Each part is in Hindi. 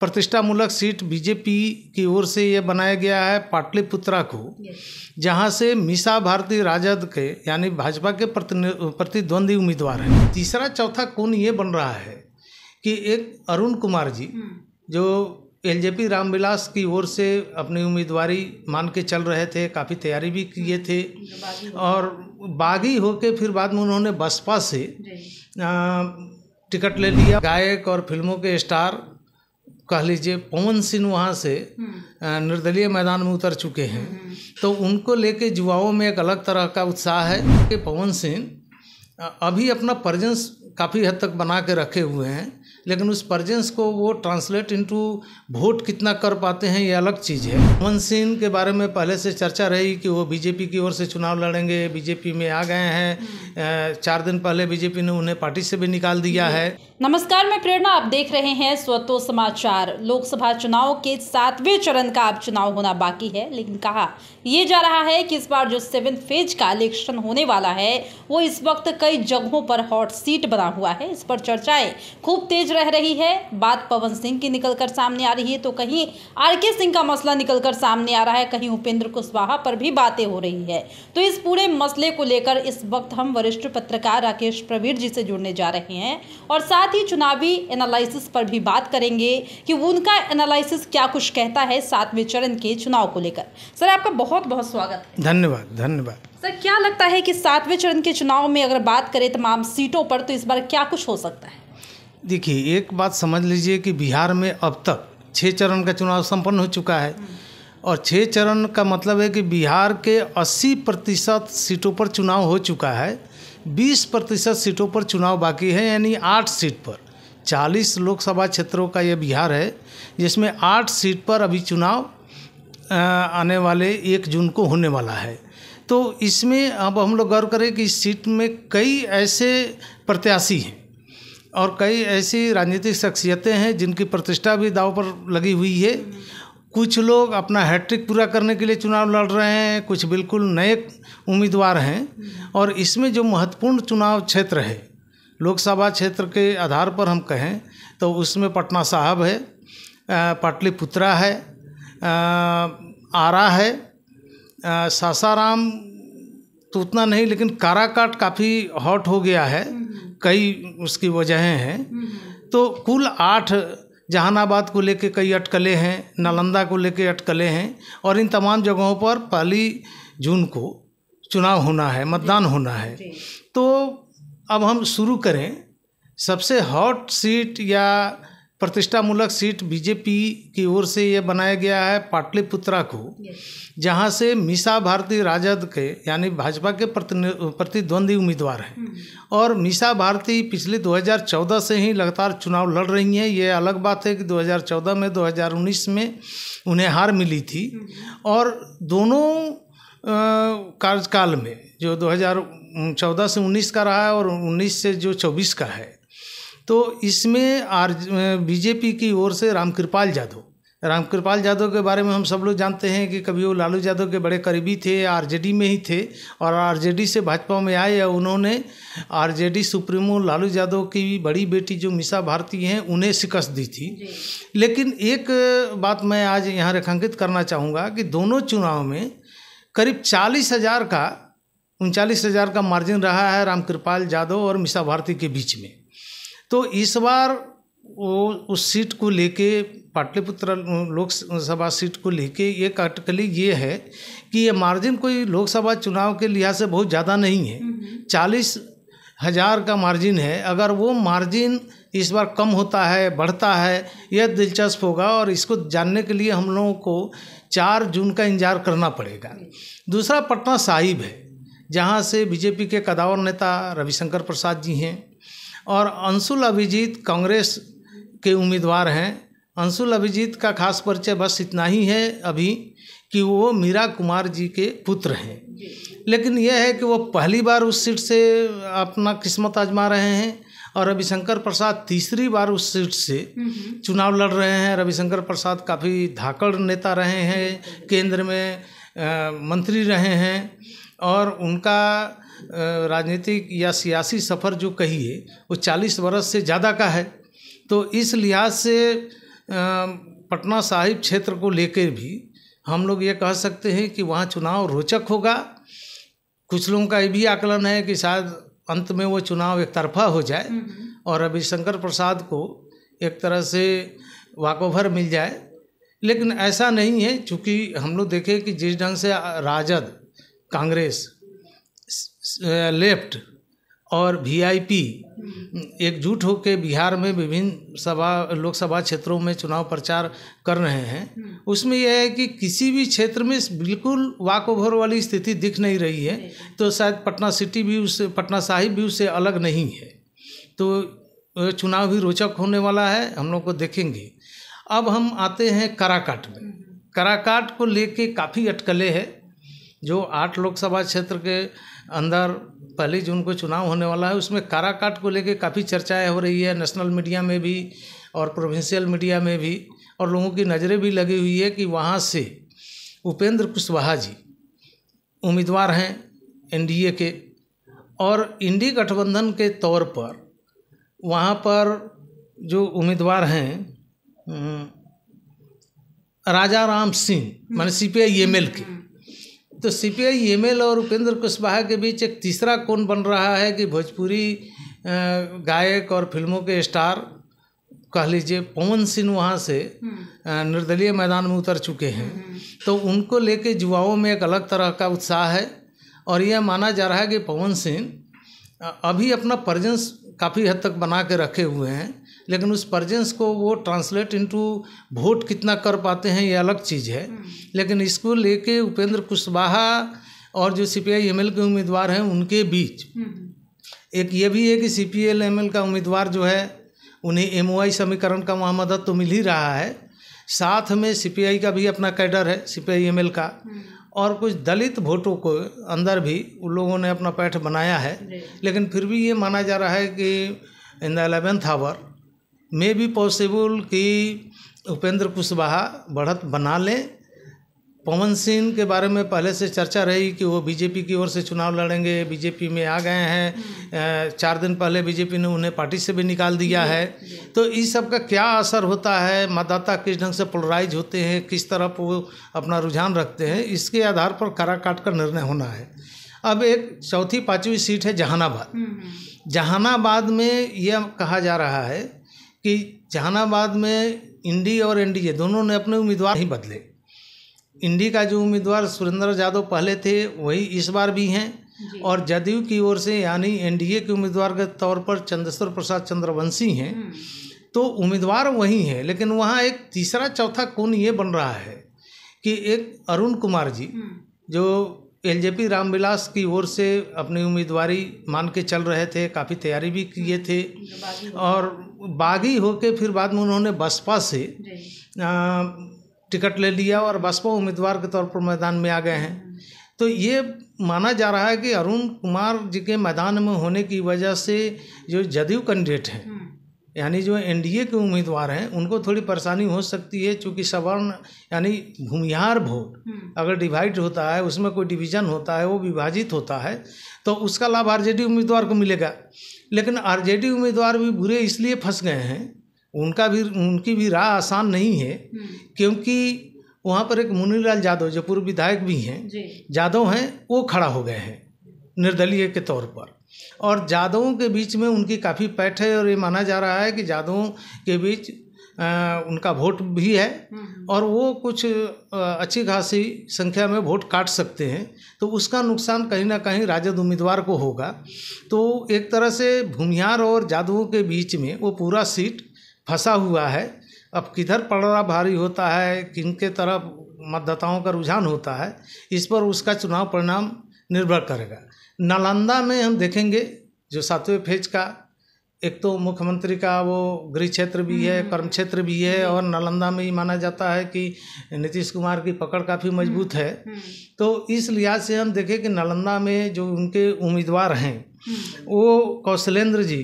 प्रतिष्ठामूलक सीट बीजेपी की ओर से यह बनाया गया है पाटलिपुत्रा को जहां से मिसा भारती राजद के यानी भाजपा के प्रतिद्वंदी उम्मीदवार हैं तीसरा चौथा कोण ये बन रहा है कि एक अरुण कुमार जी हम्म। जो एलजेपी रामविलास की ओर से अपनी उम्मीदवारी मान के चल रहे थे काफ़ी तैयारी भी किए थे और बागी होके फिर बाद में उन्होंने बसपा से टिकट ले लिया गायक और फिल्मों के स्टार कह लीजिए पवन सिंह वहाँ से हम्म। निर्दलीय मैदान में उतर चुके हैं हम्म, हम्म। तो उनको लेके युवाओं में एक अलग तरह का उत्साह है कि पवन सिंह अभी अपना प्रजेंस काफ़ी हद तक बना के रखे हुए हैं लेकिन उस प्रजेंस को वो ट्रांसलेट इनटू वोट कितना कर पाते हैं ये अलग चीज़ है मन सिंह के बारे में पहले से चर्चा रही कि वो बीजेपी की ओर से चुनाव लड़ेंगे बीजेपी में आ गए हैं हम्म। चार दिन पहले बीजेपी ने उन्हें पार्टी से भी निकाल दिया है नमस्कार मैं प्रेरणा आप देख रहे हैं स्वतो समाचार लोकसभा चुनाव के सातवें चरण का अब चुनाव होना बाकी है लेकिन कहा यह जा रहा है कि इस बार जो सेवन फेज का इलेक्शन होने वाला है वो इस वक्त कई जगहों पर हॉट सीट बना हुआ है इस पर चर्चाएं खूब तेज रह रही है बात पवन सिंह की निकलकर सामने आ रही है तो कहीं आर के सिंह का मसला निकलकर सामने आ रहा है कहीं उपेंद्र कुशवाहा पर भी बातें हो रही है तो इस पूरे मसले को लेकर इस वक्त हम वरिष्ठ पत्रकार राकेश प्रवीर जी से जुड़ने जा रहे हैं और साथ ही चुनावी एनालिसिस पर भी बात करेंगे कि उनका एनालिसिस क्या कुछ कहता है सातवें चरण के चुनाव को लेकर सर आपका बहुत बहुत स्वागत है धन्यवाद धन्यवाद सर क्या लगता है कि सातवें चरण के चुनाव में अगर बात करें तमाम सीटों पर तो इस बार क्या कुछ हो सकता है देखिए एक बात समझ लीजिए कि बिहार में अब तक छः चरण का चुनाव संपन्न हो चुका है और छः चरण का मतलब है कि बिहार के 80 प्रतिशत सीटों पर चुनाव हो चुका है 20 प्रतिशत सीटों पर चुनाव बाकी है यानी आठ सीट पर 40 लोकसभा क्षेत्रों का यह बिहार है जिसमें आठ सीट पर अभी चुनाव आने वाले एक जून को होने वाला है तो इसमें अब हम लोग गौर करें कि इस सीट में कई ऐसे प्रत्याशी हैं और कई ऐसी राजनीतिक शख्सियतें हैं जिनकी प्रतिष्ठा भी दाव पर लगी हुई है कुछ लोग अपना हैट्रिक पूरा करने के लिए चुनाव लड़ रहे हैं कुछ बिल्कुल नए उम्मीदवार हैं और इसमें जो महत्वपूर्ण चुनाव क्षेत्र है लोकसभा क्षेत्र के आधार पर हम कहें तो उसमें पटना साहब है पाटलिपुत्रा है आरा है सासाराम तो उतना नहीं लेकिन काराकाट काफ़ी हॉट हो गया है कई उसकी वजहें हैं हम्म। तो कुल आठ जहानाबाद को लेके कई अटकलें हैं नालंदा को लेके अटकलें हैं और इन तमाम जगहों पर पहली जून को चुनाव होना है मतदान होना है तो अब हम शुरू करें सबसे हॉट सीट या प्रतिष्ठामूलक सीट बीजेपी की ओर से यह बनाया गया है पाटलिपुत्रा को जहाँ से मीसा भारती राजद के यानी भाजपा के प्रतिद्वंदी उम्मीदवार हैं हम्म। और मीसा भारती पिछले 2014 से ही लगातार चुनाव लड़ रही हैं ये अलग बात है कि 2014 में 2019 में उन्हें हार मिली थी हम्म। और दोनों कार्यकाल में जो 2014 से 19 का रहा है और 19 से जो 24 का है तो इसमें आर बीजेपी की ओर से रामकृपाल यादव रामकृपाल यादव के बारे में हम सब लोग जानते हैं कि कभी वो लालू यादव के बड़े करीबी थे आरजेडी में ही थे और आरजेडी से भाजपा में आए और उन्होंने आरजेडी सुप्रीमो लालू यादव की बड़ी बेटी जो मिसा भारती हैं उन्हें शिकस्त दी थी लेकिन एक बात मैं आज यहाँ रेखांकित करना चाहूँगा कि दोनों चुनाव में करीब चालीस हज़ार का उनचालीस हज़ार का मार्जिन रहा है रामकृपाल यादव और मिसा भारती के बीच में तो इस बार वो उस सीट को लेके पाटलिपुत्र लोकसभा सीट को लेके ये कटकली ये है कि ये मार्जिन कोई लोकसभा चुनाव के लिहाज से बहुत ज़्यादा नहीं है हम्म, हम्म। चालीस हज़ार का मार्जिन है अगर वो मार्जिन इस बार कम होता है बढ़ता है यह दिलचस्प होगा और इसको जानने के लिए हम लोगों को चार जून का इंतजार करना पड़ेगा दूसरा पटना साहिब है जहाँ से बीजेपी के कदावर नेता रविशंकर प्रसाद जी हैं और अंशुल अभिजीत कांग्रेस के उम्मीदवार हैं अंशुल अभिजीत का खास परिचय बस इतना ही है अभी कि वो मीरा कुमार जी के पुत्र हैं लेकिन यह है कि वो पहली बार उस सीट से अपना किस्मत आजमा रहे हैं और रविशंकर प्रसाद तीसरी बार उस सीट से हम्म। चुनाव लड़ रहे हैं रविशंकर प्रसाद काफ़ी धाकड़ नेता रहे हैं केंद्र में मंत्री रहे हैं और उनका राजनीतिक या सियासी सफ़र जो कहिए वो चालीस वर्ष से ज़्यादा का है तो इस लिहाज से पटना साहिब क्षेत्र को लेकर भी हम लोग ये कह सकते हैं कि वहाँ चुनाव रोचक होगा कुछ लोगों का ये भी आकलन है कि शायद अंत में वो चुनाव एक तरफा हो जाए हम्म, हम्म। और रविशंकर प्रसाद को एक तरह से वाकओवर मिल जाए लेकिन ऐसा नहीं है चूँकि हम लोग देखें कि जिस ढंग से राजद कांग्रेस लेफ्ट और वीआईपी एकजुट होकर बिहार में विभिन्न सभा लोकसभा क्षेत्रों में चुनाव प्रचार कर रहे हैं हम्म। उसमें यह है कि किसी भी क्षेत्र में बिल्कुल वाक ओवर वाली स्थिति दिख नहीं रही है तो शायद पटना सिटी भी उससे पटना साहिब भी उससे अलग नहीं है तो चुनाव भी रोचक होने वाला है हम लोग को देखेंगे अब हम आते हैं कराकाट में हम्म। कराकाट को लेके काफ़ी अटकलें हैं जो आठ लोकसभा क्षेत्र के अंदर पहली जून को चुनाव होने वाला है उसमें काराकाट को लेके काफ़ी चर्चाएं हो रही है नेशनल मीडिया में भी और प्रोविंशियल मीडिया में भी और लोगों की नज़रें भी लगी हुई है कि वहाँ से उपेंद्र कुशवाहा जी उम्मीदवार हैं एनडीए के और इंडी गठबंधन के तौर पर वहाँ पर जो उम्मीदवार हैं हम्म। राजा राम सिंह मान C P I M L के हम्म। तो C P I M L और उपेंद्र कुशवाहा के बीच एक तीसरा कौन बन रहा है कि भोजपुरी गायक और फिल्मों के स्टार कह लीजिए पवन सिंह वहाँ से हम्म। निर्दलीय मैदान में उतर चुके हैं तो उनको लेके युवाओं में एक अलग तरह का उत्साह है और यह माना जा रहा है कि पवन सिंह अभी अपना प्रजेंस काफ़ी हद तक बना के रखे हुए हैं लेकिन उस प्रजेंस को वो ट्रांसलेट इनटू वोट कितना कर पाते हैं ये अलग चीज़ है हम्म। लेकिन इसको लेके उपेंद्र कुशवाहा और जो सी पी आई एम के उम्मीदवार हैं उनके बीच हम्म। एक ये भी है कि सी पी एल एम का उम्मीदवार जो है उन्हें एम समीकरण का वहाँ मदद तो मिल ही रहा है साथ में सीपीआई का भी अपना कैडर है सीपीआई एमएल का हम्म। और कुछ दलित वोटों को अंदर भी उन लोगों ने अपना पैठ बनाया है लेकिन फिर भी ये माना जा रहा है कि in the eleventh hour may be possible कि उपेंद्र कुशवाहा बढ़त बना लें पवन सिंह के बारे में पहले से चर्चा रही कि वो बीजेपी की ओर से चुनाव लड़ेंगे बीजेपी में आ गए हैं हम्म। चार दिन पहले बीजेपी ने उन्हें पार्टी से भी निकाल दिया है तो इस सब का क्या असर होता है मतदाता किस ढंग से पोलराइज होते हैं किस तरह वो अपना रुझान रखते हैं इसके आधार पर करा काट का निर्णय होना है अब एक चौथी पाँचवीं सीट है जहानाबाद हम्म, हम्म। जहानाबाद में यह कहा जा रहा है कि जहानाबाद में इंडी और एन दोनों ने अपने उम्मीदवार ही बदले इंडी का जो उम्मीदवार सुरेंद्र यादव पहले थे वही इस बार भी हैं और जदयू की ओर से यानी एनडीए के उम्मीदवार के तौर पर चंद्रेश्वर प्रसाद चंद्रवंशी हैं हम्म। तो उम्मीदवार वही हैं लेकिन वहाँ एक तीसरा चौथा कोण ये बन रहा है कि एक अरुण कुमार जी हम्म। जो एलजेपी रामविलास की ओर से अपनी उम्मीदवारी मान के चल रहे थे काफ़ी तैयारी भी किए थे और बागी होके फिर बाद में उन्होंने बसपा से टिकट ले लिया और बसपा उम्मीदवार के तौर पर मैदान में आ गए हैं तो ये माना जा रहा है कि अरुण कुमार जी के मैदान में होने की वजह से जो जदयू कैंडिडेट हैं हम्म। यानी जो एनडीए के उम्मीदवार हैं उनको थोड़ी परेशानी हो सकती है चूँकि सवर्ण यानी भूमिहार वोट हम्म। अगर डिवाइड होता है उसमें कोई डिवीजन होता है वो विभाजित होता है तो उसका लाभ आरजेडी उम्मीदवार को मिलेगा लेकिन आरजेडी उम्मीदवार भी बुरे इसलिए फंस गए हैं उनका भी उनकी भी राह आसान नहीं है हम्म। क्योंकि वहाँ पर एक मुनीलाल यादव जो पूर्व विधायक भी हैं यादव हैं वो खड़ा हो गए हैं निर्दलीय के तौर पर और जादवों के बीच में उनकी काफ़ी पैठ है और ये माना जा रहा है कि जादवों के बीच आ, उनका वोट भी है हम्म, हम्म। और वो कुछ अच्छी खासी संख्या में वोट काट सकते हैं तो उसका नुकसान कहीं ना कहीं राजद उम्मीदवार को होगा तो एक तरह से भूमिहार और जादुओं के बीच में वो पूरा सीट फंसा हुआ है अब किधर पड़ा भारी होता है किन के तरफ मतदाताओं का रुझान होता है इस पर उसका चुनाव परिणाम निर्भर करेगा नालंदा में हम देखेंगे जो सातवें फेज का एक तो मुख्यमंत्री का वो गृह क्षेत्र भी है हम्म। कर्म क्षेत्र भी है और नालंदा में ही माना जाता है कि नीतीश कुमार की पकड़ काफ़ी मजबूत हम्म। है हम्म। तो इस लिहाज से हम देखें कि नालंदा में जो उनके उम्मीदवार हैं वो कौशलेंद्र जी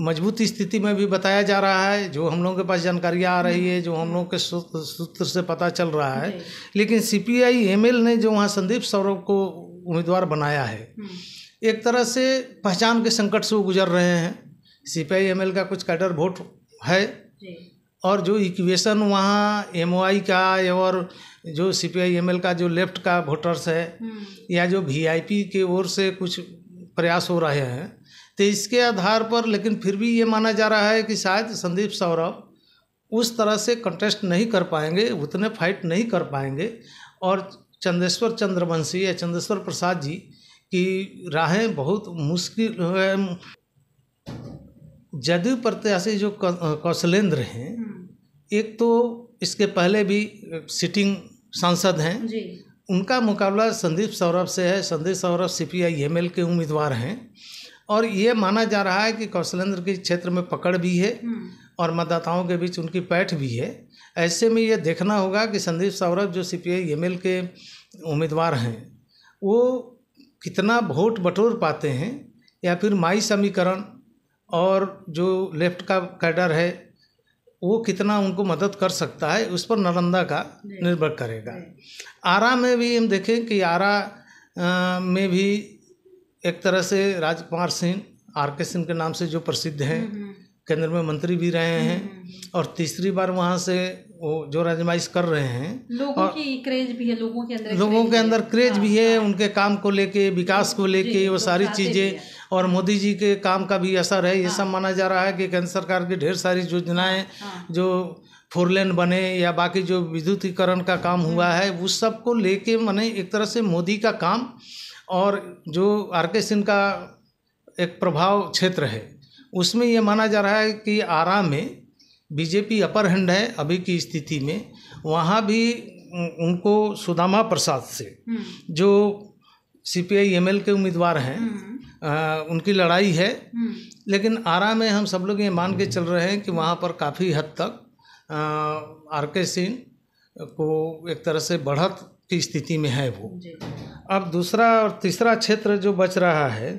मजबूत स्थिति में भी बताया जा रहा है जो हम लोगों के पास जानकारियाँ आ रही है जो हम लोग के सूत्र से पता चल रहा है लेकिन C P I M L ने जो वहाँ संदीप सौरभ को उम्मीदवार बनाया है हम्म। एक तरह से पहचान के संकट से वो गुजर रहे हैं C P I M L का कुछ कैडर वोट है और जो इक्वेशन वहाँ एम का और जो C P I M L का जो लेफ्ट का वोटर्स है हम्म। या जो वी आई पी के ओर से कुछ प्रयास हो रहे हैं तो इसके आधार पर लेकिन फिर भी ये माना जा रहा है कि शायद संदीप सौरभ उस तरह से कंटेस्ट नहीं कर पाएंगे उतने फाइट नहीं कर पाएंगे और चंदेश्वर चंद्रवंशी या चंदेश्वर प्रसाद जी की राहें बहुत मुश्किल जदयू प्रत्याशी जो कौशलेंद्र हैं हम्म। एक तो इसके पहले भी सिटिंग सांसद हैं उनका मुकाबला संदीप सौरभ से है Sandeep Saurabh C P I M L के उम्मीदवार हैं और ये माना जा रहा है कि कौशलेंद्र के क्षेत्र में पकड़ भी है हम्म। और मतदाताओं के बीच उनकी पैठ भी है ऐसे में ये देखना होगा कि संदीप सौरभ जो सी पी आई के उम्मीदवार हैं वो कितना वोट बटोर पाते हैं या फिर माई समीकरण और जो लेफ्ट का कैडर है वो कितना उनको मदद कर सकता है उस पर नालंदा का निर्भर करेगा आरा में भी हम देखें कि आरा आ, में भी एक तरह से राजकुमार सिंह आर के सिंह के नाम से जो प्रसिद्ध हैं हम्म, हम्म। केंद्र में मंत्री भी रहे हैं हम्म, और तीसरी बार वहाँ से वो जो राजमाइश कर रहे हैं लोगों की क्रेज भी है लोगों के अंदर लोगों के अंदर क्रेज भी है हाँ, हाँ। उनके काम को लेके विकास को लेके वो तो सारी चीज़ें और मोदी जी के काम का भी असर है ये हाँ। सब माना जा रहा है कि केंद्र सरकार की ढेर सारी योजनाएँ जो फोर लेन बने या बाकी जो विद्युतीकरण का काम हुआ है उस सब को लेके मैंने एक तरह से मोदी का काम और जो आर के सिंह का एक प्रभाव क्षेत्र है उसमें यह माना जा रहा है कि आरा में बीजेपी अपर हैंड है अभी की स्थिति में वहाँ भी उनको सुदामा प्रसाद से हम्म। जो C P I M L के उम्मीदवार हैं हम्म। उनकी लड़ाई है हम्म। लेकिन आरा में हम सब लोग ये मान के चल रहे हैं कि वहाँ पर काफ़ी हद तक आर के सिंह को एक तरह से बढ़त की स्थिति में है वो अब दूसरा और तीसरा क्षेत्र जो बच रहा है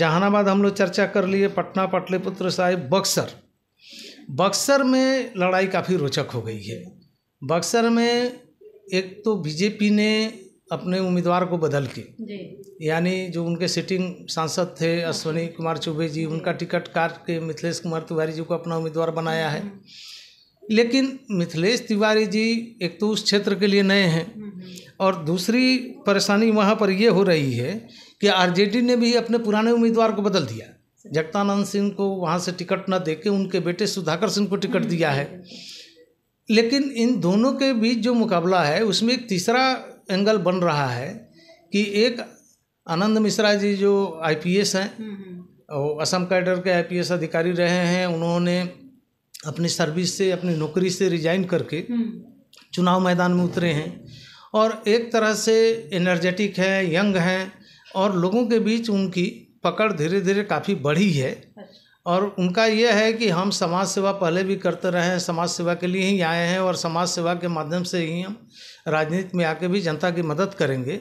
जहानाबाद हम लोग चर्चा कर लिए पटना पाटलिपुत्र साहिब बक्सर बक्सर में लड़ाई काफ़ी रोचक हो गई है बक्सर में एक तो बीजेपी ने अपने उम्मीदवार को बदल के यानी जो उनके सिटिंग सांसद थे अश्वनी कुमार चौबे जी उनका टिकट काट के मिथिलेश कुमार तिवारी जी को अपना उम्मीदवार बनाया है लेकिन मिथिलेश तिवारी जी एक तो उस क्षेत्र के लिए नए हैं और दूसरी परेशानी वहाँ पर ये हो रही है कि आरजेडी ने भी अपने पुराने उम्मीदवार को बदल दिया जगतानंद सिंह को वहाँ से टिकट ना दे के उनके बेटे सुधाकर सिंह को टिकट हम्म। दिया है लेकिन इन दोनों के बीच जो मुकाबला है उसमें एक तीसरा एंगल बन रहा है कि एक आनंद मिश्रा जी जो आईपीएस हैं और हम्म, हम्म। असम कैडर के आईपीएस अधिकारी रहे हैं उन्होंने अपनी सर्विस से अपनी नौकरी से रिजाइन करके चुनाव मैदान में उतरे हैं और एक तरह से एनर्जेटिक हैं यंग हैं और लोगों के बीच उनकी पकड़ धीरे धीरे काफ़ी बढ़ी है और उनका यह है कि हम समाज सेवा पहले भी करते रहे हैं समाज सेवा के लिए ही आए हैं और समाज सेवा के माध्यम से ही हम राजनीति में आके भी जनता की मदद करेंगे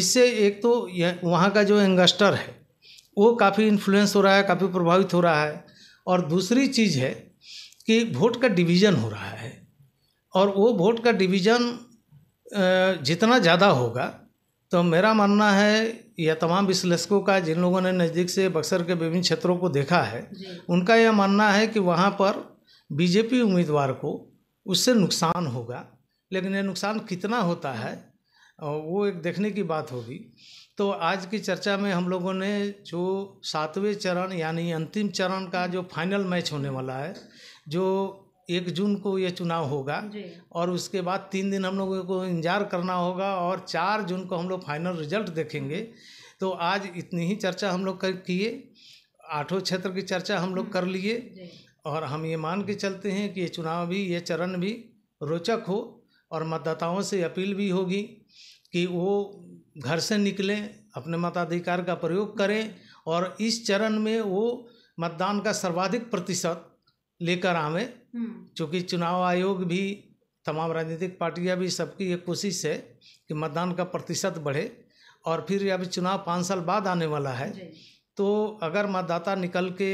इससे एक तो वहाँ का जो यंगस्टर है वो काफ़ी इन्फ्लुएंस हो रहा है काफ़ी प्रभावित हो रहा है और दूसरी चीज़ है कि वोट का डिवीज़न हो रहा है और वो वोट का डिवीज़न जितना ज़्यादा होगा तो मेरा मानना है या तमाम विश्लेषकों का जिन लोगों ने नज़दीक से बक्सर के विभिन्न क्षेत्रों को देखा है उनका यह मानना है कि वहाँ पर बीजेपी उम्मीदवार को उससे नुकसान होगा लेकिन यह नुकसान कितना होता है वो एक देखने की बात होगी तो आज की चर्चा में हम लोगों ने जो सातवें चरण यानी अंतिम चरण का जो फाइनल मैच होने वाला है जो एक जून को ये चुनाव होगा और उसके बाद तीन दिन हम लोगों को इंतजार करना होगा और चार जून को हम लोग फाइनल रिजल्ट देखेंगे तो आज इतनी ही चर्चा हम लोग कर किए आठों क्षेत्र की चर्चा हम लोग हम्म। कर लिए और हम ये मान के चलते हैं कि ये चुनाव भी ये चरण भी रोचक हो और मतदाताओं से अपील भी होगी कि वो घर से निकलें अपने मताधिकार का प्रयोग करें और इस चरण में वो मतदान का सर्वाधिक प्रतिशत लेकर आवे हम्म। चूँकि चुनाव आयोग भी तमाम राजनीतिक पार्टियां भी सबकी ये कोशिश है कि मतदान का प्रतिशत बढ़े और फिर अभी चुनाव पाँच साल बाद आने वाला है तो अगर मतदाता निकल के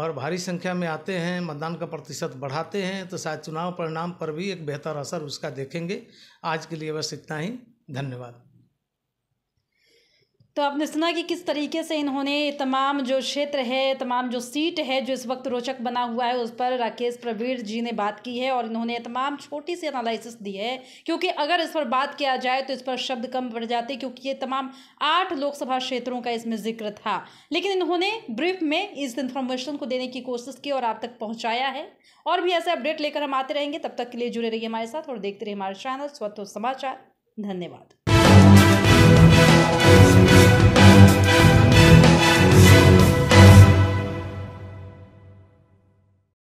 और भारी संख्या में आते हैं मतदान का प्रतिशत बढ़ाते हैं तो शायद चुनाव परिणाम पर भी एक बेहतर असर उसका देखेंगे आज के लिए बस इतना ही धन्यवाद तो आपने सुना कि किस तरीके से इन्होंने तमाम जो क्षेत्र है तमाम जो सीट है जो इस वक्त रोचक बना हुआ है उस पर राकेश प्रवीर जी ने बात की है और इन्होंने तमाम छोटी सी एनालिसिस दी है क्योंकि अगर इस पर बात किया जाए तो इस पर शब्द कम पड़ जाते क्योंकि ये तमाम आठ लोकसभा क्षेत्रों का इसमें जिक्र था लेकिन इन्होंने ब्रीफ में इस इन्फॉर्मेशन को देने की कोशिश की और आप तक पहुँचाया है और भी ऐसे अपडेट लेकर हम आते रहेंगे तब तक के लिए जुड़े रहिए हमारे साथ और देखते रहिए हमारे चैनल स्वतः समाचार धन्यवाद